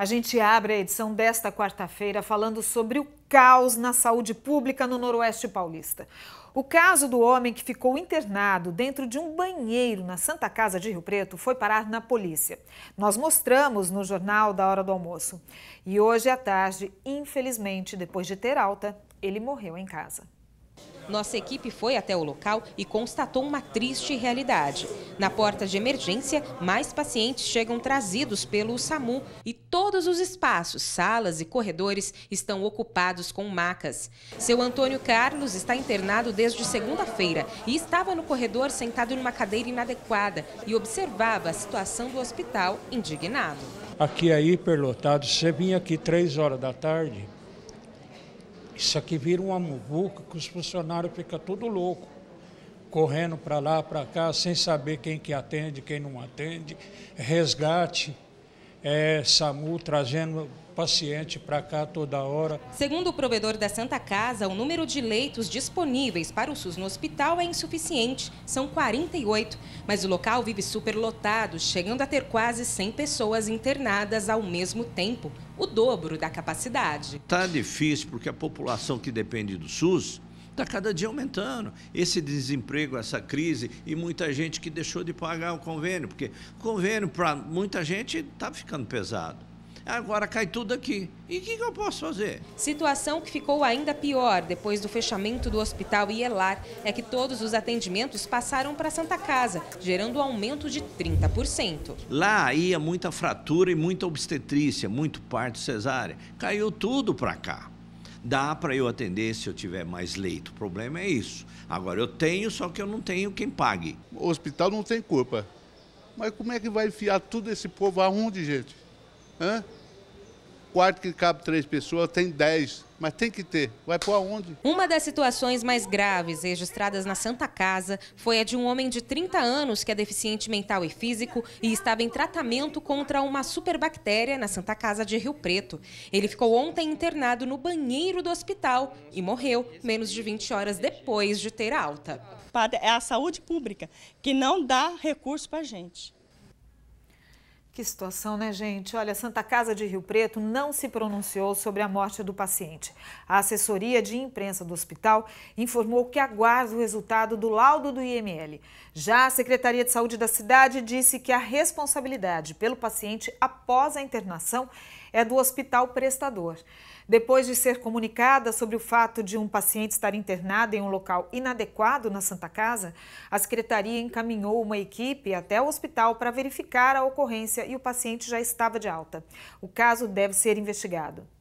A gente abre a edição desta quarta-feira falando sobre o caos na saúde pública no Noroeste Paulista. O caso do homem que ficou internado dentro de um banheiro na Santa Casa de Rio Preto foi parar na polícia. Nós mostramos no jornal da hora do almoço. E hoje à tarde, infelizmente, depois de ter alta, ele morreu em casa. Nossa equipe foi até o local e constatou uma triste realidade. Na porta de emergência, mais pacientes chegam trazidos pelo SAMU e todos os espaços, salas e corredores estão ocupados com macas. Seu Antônio Carlos está internado desde segunda-feira e estava no corredor sentado numa cadeira inadequada e observava a situação do hospital indignado. Aqui é hiperlotado. Você vinha aqui três horas da tarde, isso aqui vira uma muvuca que os funcionários ficam tudo louco, correndo para lá, para cá, sem saber quem que atende, quem não atende, resgate é, SAMU trazendo paciente para cá toda hora. Segundo o provedor da Santa Casa, o número de leitos disponíveis para o SUS no hospital é insuficiente, são 48, mas o local vive superlotado, chegando a ter quase 100 pessoas internadas ao mesmo tempo, o dobro da capacidade. Tá difícil porque a população que depende do SUS está cada dia aumentando. Esse desemprego, essa crise e muita gente que deixou de pagar o convênio, porque o convênio para muita gente está ficando pesado agora cai tudo aqui. E o que, que, eu posso fazer? Situação que ficou ainda pior depois do fechamento do hospital Ielar é que todos os atendimentos passaram para Santa Casa, gerando um aumento de 30%. Lá ia muita fratura e muita obstetrícia, muito parto cesárea. Caiu tudo para cá dá para eu atender se eu tiver mais leito. O problema é isso. Agora eu tenho, só que eu não tenho quem pague. O hospital não tem culpa. Mas como é que vai enfiar todo esse povo aonde, gente? Hã? Quarto que cabe três pessoas, tem dez mas tem que ter. Vai pôr aonde? Uma das situações mais graves registradas na Santa Casa foi a de um homem de 30 anos que é deficiente mental e físico e estava em tratamento contra uma superbactéria na Santa Casa de Rio Preto. Ele ficou ontem internado no banheiro do hospital e morreu menos de 20 horas depois de ter alta. É a saúde pública que não dá recurso para a gente. Que situação, né, gente? Olha, Santa Casa de Rio Preto não se pronunciou sobre a morte do paciente. A assessoria de imprensa do hospital informou que aguarda o resultado do laudo do IML. Já a Secretaria de Saúde da cidade disse que a responsabilidade pelo paciente após a internação é do hospital prestador. Depois de ser comunicada sobre o fato de um paciente estar internado em um local inadequado na Santa Casa, a secretaria encaminhou uma equipe até o hospital para verificar a ocorrência e o paciente já estava de alta. O caso deve ser investigado.